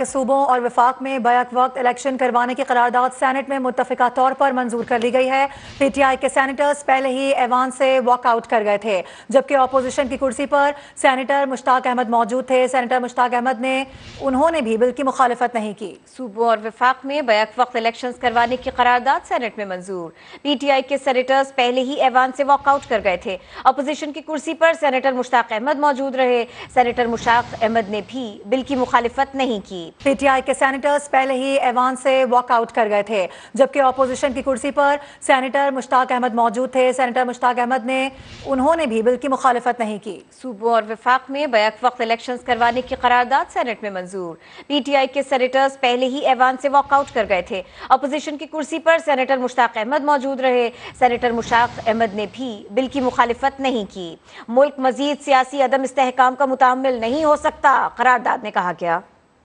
के सूबों और विफाक में बैक वक्त इलेक्शन करवाने की करारदाद सैनेट में मुतफ़ा तौर पर मंजूर कर ली गई है पी टी आई के सैनिटर्स पहले ही ऐवान से वॉकआउट कर गए थे जबकि अपोजिशन की कुर्सी पर सैनिटर मुश्ताक अहमद मौजूद थे सैनिटर मुश्ताक अहमद ने उन्होंने भी बिल की मुखालफत नहीं की सूबों और विफाक में बैक वक्त इलेक्शन करवाने की करारदाद सैनेट में मंजूर पी टी आई के सैनिटर्स पहले ही ऐवान से वॉकआउट कर गए थे अपोजिशन की कुर्सी पर सैनिटर मुश्ताक अहमद मौजूद रहे सैनिटर मुश्ताक अहमद ने भी बिल की मुखालफत नहीं की की पीटीआई के सेनेटर्स पहले ही ऐवान से वॉकआउट कर गए थे जबकि ऑपोजिशन की कुर्सी पर सेनेटर मुश्ताक अहमद मौजूद थे सेनेटर मुश्ताक अहमद ने उन्होंने भी बिल की मुखालफत नहीं की सूबो और विफाक में बैक वक्त इलेक्शन करवाने की करारदाद सेनेट में मंजूर पीटीआई के सेनेटर्स पहले ही ऐवान से वॉकआउट कर गए थे अपोजिशन की कुर्सी पर सेनेटर मुश्ताक अहमद मौजूद रहे सेनेटर मुश्ताक अहमद ने भी बिल की मुखालफत नहीं की मुल्क मजीद सियासी अदम इसकाम का मुतामिल नहीं हो सकता करारदाद ने कहा गया